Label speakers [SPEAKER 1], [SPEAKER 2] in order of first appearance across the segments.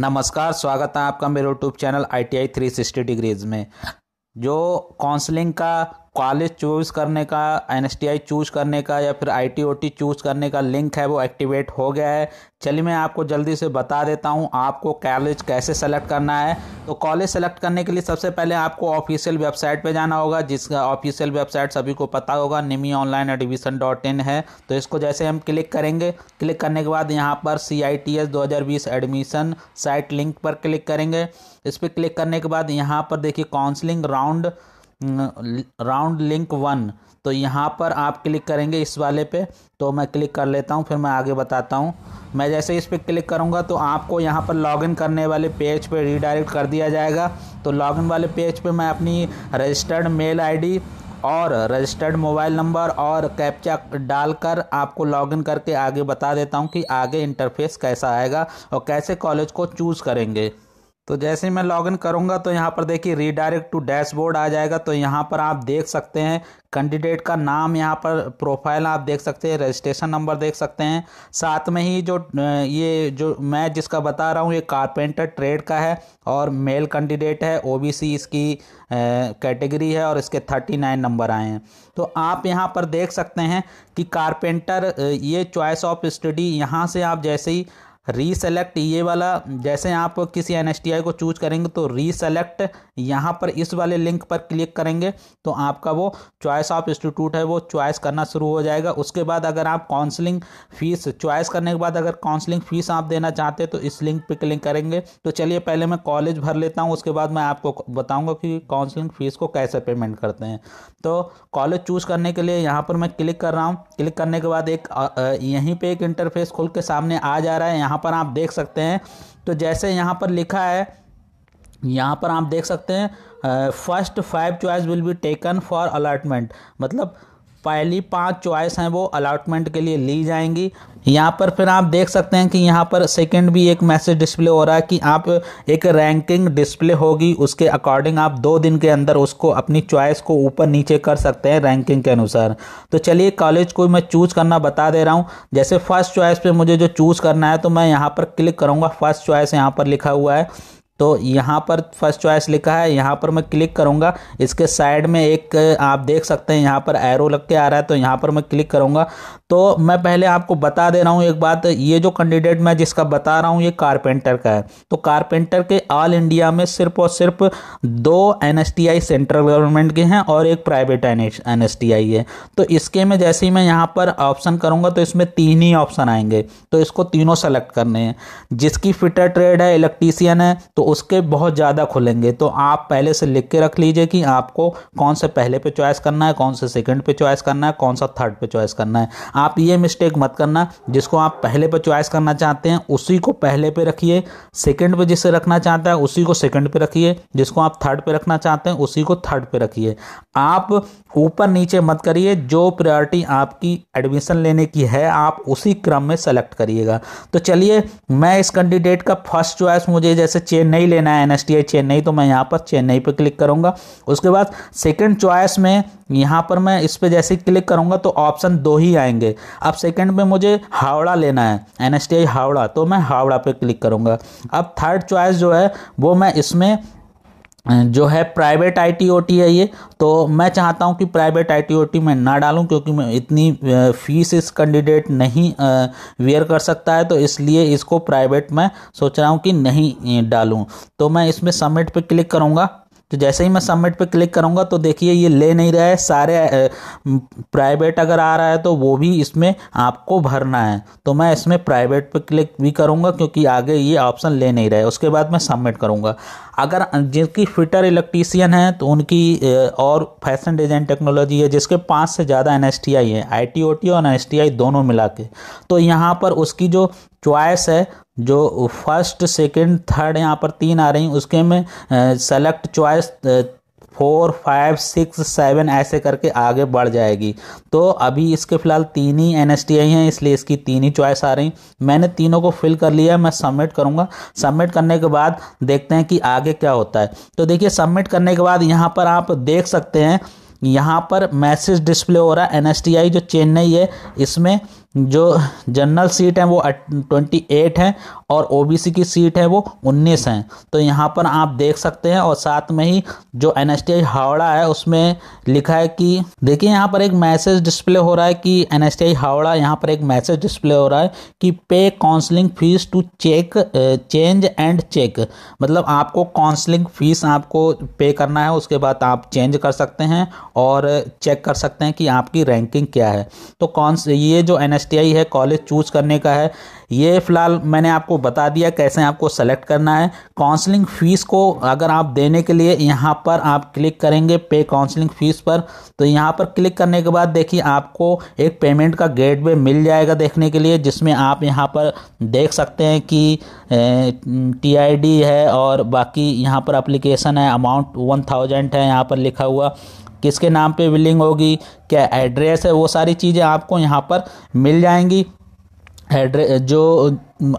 [SPEAKER 1] नमस्कार स्वागत है आपका मेरे YouTube channel I T I three sixty degrees में जो काउंसलिंग का कॉलेज चूज़ करने का एन एस चूज़ करने का या फिर आई टी चूज़ करने का लिंक है वो एक्टिवेट हो गया है चलिए मैं आपको जल्दी से बता देता हूँ आपको कॉलेज कैसे सेलेक्ट करना है तो कॉलेज सेलेक्ट करने के लिए सबसे पहले आपको ऑफिशियल वेबसाइट पे जाना होगा जिसका ऑफिशियल वेबसाइट सभी को पता होगा NIMI online admission dot in है तो इसको जैसे हम क्लिक करेंगे क्लिक करने के बाद यहाँ पर सी आई टी एस दो हज़ार बीस एडमिशन साइट लिंक पर क्लिक करेंगे इस पर क्लिक करने के बाद यहाँ पर देखिए counselling round round link one तो यहाँ पर आप क्लिक करेंगे इस वाले पे तो मैं क्लिक कर लेता हूँ फिर मैं आगे बताता हूँ मैं जैसे इस पर क्लिक करूँगा तो आपको यहाँ पर लॉगिन करने वाले पेज पे रीडायरेक्ट कर दिया जाएगा तो लॉगिन वाले पेज पे मैं अपनी रजिस्टर्ड मेल आईडी और रजिस्टर्ड मोबाइल नंबर और कैप्चा डालकर आपको लॉगिन करके आगे बता देता हूँ कि आगे इंटरफेस कैसा आएगा और कैसे कॉलेज को चूज़ करेंगे तो जैसे ही मैं लॉगिन करूँगा तो यहाँ पर देखिए रीडायरेक्ट टू डैशबोर्ड आ जाएगा तो यहाँ पर आप देख सकते हैं कैंडिडेट का नाम यहाँ पर प्रोफाइल आप देख सकते हैं रजिस्ट्रेशन नंबर देख सकते हैं साथ में ही जो ये जो मैं जिसका बता रहा हूँ ये कारपेंटर ट्रेड का है और मेल कैंडिडेट है ओ इसकी कैटेगरी है और इसके थर्टी नाइन नंबर आए हैं तो आप यहाँ पर देख सकते हैं कि कारपेंटर ये चॉइस ऑफ स्टडी यहाँ से आप जैसे ही रीसेलेक्ट ये वाला जैसे आप किसी एन को चूज करेंगे तो रीसेलेक्ट यहाँ पर इस वाले लिंक पर क्लिक करेंगे तो आपका वो चॉइस ऑफ इंस्टीट्यूट है वो चॉइस करना शुरू हो जाएगा उसके बाद अगर आप काउंसलिंग फ़ीस चॉइस करने के बाद अगर काउंसलिंग फ़ीस आप देना चाहते हैं तो इस लिंक पर क्लिक करेंगे तो चलिए पहले मैं कॉलेज भर लेता हूँ उसके बाद मैं आपको बताऊँगा कि काउंसलिंग फ़ीस को कैसे पेमेंट करते हैं तो कॉलेज चूज़ करने के लिए यहाँ पर मैं क्लिक कर रहा हूँ क्लिक करने के बाद एक यहीं पर एक इंटरफेस खुल के सामने आ जा रहा है यहाँ यहाँ पर आप देख सकते हैं तो जैसे यहाँ पर लिखा है यहाँ पर आप देख सकते हैं first five choice will be taken for allotment मतलब पहली पांच चॉइस हैं वो अलाटमेंट के लिए ली जाएंगी यहाँ पर फिर आप देख सकते हैं कि यहाँ पर सेकंड भी एक मैसेज डिस्प्ले हो रहा है कि आप एक रैंकिंग डिस्प्ले होगी उसके अकॉर्डिंग आप दो दिन के अंदर उसको अपनी चॉइस को ऊपर नीचे कर सकते हैं रैंकिंग के अनुसार तो चलिए कॉलेज को मैं चूज़ करना बता दे रहा हूँ जैसे फर्स्ट चॉइस पर मुझे जो चूज़ करना है तो मैं यहाँ पर क्लिक करूँगा फर्स्ट चॉइस यहाँ पर लिखा हुआ है तो यहाँ पर फर्स्ट चॉइस लिखा है यहाँ पर मैं क्लिक करूँगा इसके साइड में एक आप देख सकते हैं यहाँ पर एरो लग के आ रहा है तो यहाँ पर मैं क्लिक करूँगा तो मैं पहले आपको बता दे रहा हूँ एक बात ये जो कैंडिडेट मैं जिसका बता रहा हूँ ये कारपेंटर का है तो कारपेंटर के ऑल इंडिया में सिर्फ और सिर्फ दो एन सेंट्रल गवर्नमेंट के हैं और एक प्राइवेट एन है तो इसके में जैसे ही मैं यहाँ पर ऑप्शन करूँगा तो इसमें तीन ही ऑप्शन आएंगे तो इसको तीनों सेलेक्ट करने हैं जिसकी फिटर ट्रेड है इलेक्ट्रीसियन है तो उसके बहुत ज़्यादा खुलेंगे तो आप पहले से लिख के रख लीजिए कि आपको कौन से पहले पे चॉइस करना है कौन से सेकंड पे चॉइस करना है कौन सा थर्ड पे चॉइस करना है आप ये मिस्टेक मत करना जिसको आप पहले पर चॉइस करना चाहते हैं उसी को पहले पे रखिए सेकंड पे जिसे रखना चाहता है उसी को सेकंड पे रखिए जिसको आप थर्ड पे रखना चाहते हैं उसी को थर्ड पे रखिए आप ऊपर नीचे मत करिए जो प्रायोरिटी आपकी एडमिशन लेने की है आप उसी क्रम में सेलेक्ट करिएगा तो चलिए मैं इस कैंडिडेट का फर्स्ट चॉइस मुझे जैसे चेन्नई लेना है एन चेन्नई तो मैं यहाँ पर चेन्नई पर क्लिक करूँगा उसके बाद सेकेंड चॉइस में यहाँ पर मैं इस पर जैसे क्लिक करूँगा तो ऑप्शन दो ही आएंगे नीचे अब सेकंड में मुझे हावड़ा लेना है एन हावड़ा तो मैं हावड़ा पे क्लिक करूँगा अब थर्ड चॉइस जो है वो मैं इसमें जो है private I T O T है ये तो मैं चाहता हूँ कि private I T O T में ना डालूँ क्योंकि मैं इतनी फीस इस कैंडिडेट नहीं वेयर कर सकता है तो इसलिए इसको प्राइवेट मैं सोच रहा हूँ कि नहीं डालूँ तो मैं इसमें सबमिट पे क्लिक करूँगा तो जैसे ही मैं सबमिट पे क्लिक करूँगा तो देखिए ये ले नहीं रहा है सारे प्राइवेट अगर आ रहा है तो वो भी इसमें आपको भरना है तो मैं इसमें प्राइवेट पे क्लिक भी करूँगा क्योंकि आगे ये ऑप्शन ले नहीं रहा है उसके बाद मैं सबमिट करूँगा अगर जिनकी फिटर इलेक्ट्रीसियन है तो उनकी और फैशन डिज़ाइन टेक्नोलॉजी है जिसके पाँच से ज़्यादा एन है आई टी ओ टी और एन दोनों मिला के तो यहाँ पर उसकी जो चॉइस है जो फर्स्ट सेकंड थर्ड यहाँ पर तीन आ रही उसके में select choice four five six seven ऐसे करके आगे बढ़ जाएगी तो अभी इसके फ़िलहाल तीन ही एन एस टी आई हैं इसलिए इसकी तीन ही चॉइस आ रही मैंने तीनों को फिल कर लिया मैं सबमिट करूँगा सबमिट करने के बाद देखते हैं कि आगे क्या होता है तो देखिए सबमिट करने के बाद यहाँ पर आप देख सकते हैं यहाँ पर मैसेज डिस्प्ले हो रहा है एन जो चेन्नई है इसमें जो जनरल सीट है वो ट्वेंटी एट है और ओबीसी की सीट है वो उन्नीस है तो यहाँ पर आप देख सकते हैं और साथ में ही जो एन एस हावड़ा है उसमें लिखा है कि देखिए यहाँ पर एक मैसेज डिस्प्ले हो रहा है कि एन एस हावड़ा यहाँ पर एक मैसेज डिस्प्ले हो रहा है कि pay counselling fees to check change and check मतलब आपको काउंसलिंग फीस आपको पे करना है उसके बाद आप चेंज कर सकते हैं और चेक कर सकते हैं कि आपकी रैंकिंग क्या है तो कौन ये जो एन एस नेक्स्ट यही है कॉलेज चूज़ करने का है ये फ़िलहाल मैंने आपको बता दिया कैसे आपको सेलेक्ट करना है काउंसलिंग फ़ीस को अगर आप देने के लिए यहाँ पर आप क्लिक करेंगे पे काउंसलिंग फ़ीस पर तो यहाँ पर क्लिक करने के बाद देखिए आपको एक पेमेंट का गेटवे मिल जाएगा देखने के लिए जिसमें आप यहाँ पर देख सकते हैं कि टी है और बाकी यहाँ पर अप्लीकेशन है अमाउंट वन है यहाँ पर लिखा हुआ किसके नाम पे बिलिंग होगी क्या एड्रेस है वो सारी चीज़ें आपको यहाँ पर मिल जाएंगी एड्रे जो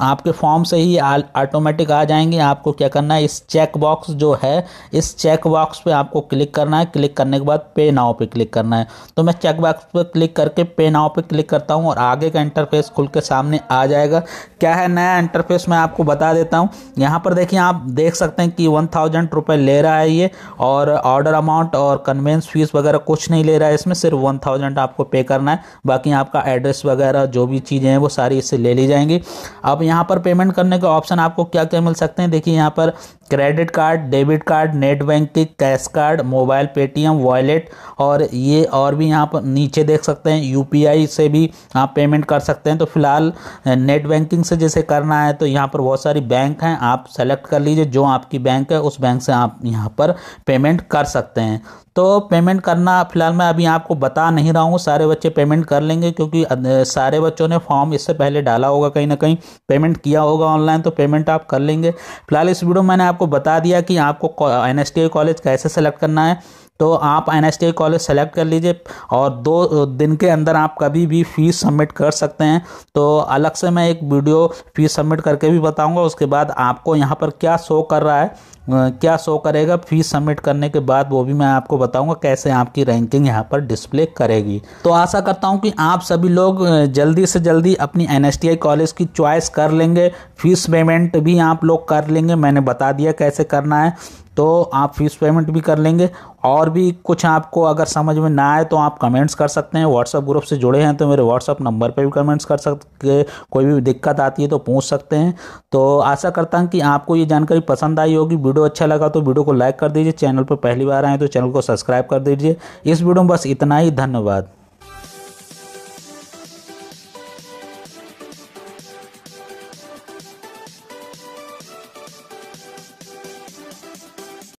[SPEAKER 1] आपके फॉर्म से ही ऑटोमेटिक आ जाएंगे आपको क्या करना है इस चेक बॉक्स जो है इस चेक बॉक्स पे आपको क्लिक करना है क्लिक करने के बाद पे नाव पे क्लिक करना है तो मैं चेक बॉक्स पे क्लिक करके पे नाव पे क्लिक करता हूँ और आगे का इंटरफेस खुल के सामने आ जाएगा क्या है नया इंटरफेस मैं आपको बता देता हूँ यहाँ पर देखिए आप देख सकते हैं कि वन थाउजेंड रुपये ले रहा है ये और ऑर्डर अमाउंट और कन्वेंस फीस वगैरह कुछ नहीं ले रहा है इसमें सिर्फ वन थाउजेंड आपको पे करना है बाकी आपका एड्रेस वगैरह जो भी चीज़ें हैं वो सारी इससे ले ली जाएंगी अब यहाँ पर पेमेंट करने के ऑप्शन आपको क्या क्या मिल सकते हैं देखिए यहाँ पर credit card debit card net banking cash card mobile Paytm wallet और ये और भी यहाँ पर नीचे देख सकते हैं यूपीआई से भी आप पेमेंट कर सकते हैं तो फिलहाल नेट बैंकिंग से जैसे करना है तो यहाँ पर बहुत सारी बैंक हैं आप सेलेक्ट कर लीजिए जो आपकी बैंक है उस बैंक से आप यहाँ पर पेमेंट कर सकते हैं तो पेमेंट करना फिलहाल मैं अभी आपको बता नहीं रहा हूँ सारे बच्चे पेमेंट कर लेंगे क्योंकि सारे बच्चों ने फॉर्म इससे पहले डाला होगा कहीं ना कहीं पेमेंट किया होगा ऑनलाइन तो पेमेंट आप कर लेंगे फिलहाल इस वीडियो में मैंने आपको बता दिया कि आपको एन कॉलेज कैसे सेलेक्ट करना है तो आप एन कॉलेज सेलेक्ट कर लीजिए और दो दिन के अंदर आप कभी भी फ़ीस सबमिट कर सकते हैं तो अलग से मैं एक वीडियो फ़ीस सबमिट करके भी बताऊंगा उसके बाद आपको यहाँ पर क्या शो कर रहा है क्या शो करेगा फीस सबमिट करने के बाद वो भी मैं आपको बताऊंगा कैसे आपकी रैंकिंग यहाँ पर डिस्प्ले करेगी तो आशा करता हूँ कि आप सभी लोग जल्दी से जल्दी अपनी एन कॉलेज की चॉइस कर लेंगे फीस पेमेंट भी आप लोग कर लेंगे मैंने बता दिया कैसे करना है तो आप फीस पेमेंट भी कर लेंगे और भी कुछ आपको अगर समझ में ना आए तो आप कमेंट्स कर सकते हैं व्हाट्सअप ग्रुप से जुड़े हैं तो मेरे व्हाट्सअप नंबर पर भी कमेंट्स कर सकते कोई भी दिक्कत आती है तो पूछ सकते हैं तो आशा करता हूँ कि आपको ये जानकारी पसंद आई होगी वीडियो अच्छा लगा तो वीडियो को लाइक कर दीजिए चैनल पर पहली बार आए तो चैनल को सब्सक्राइब कर दीजिए इस वीडियो में बस इतना ही धन्यवाद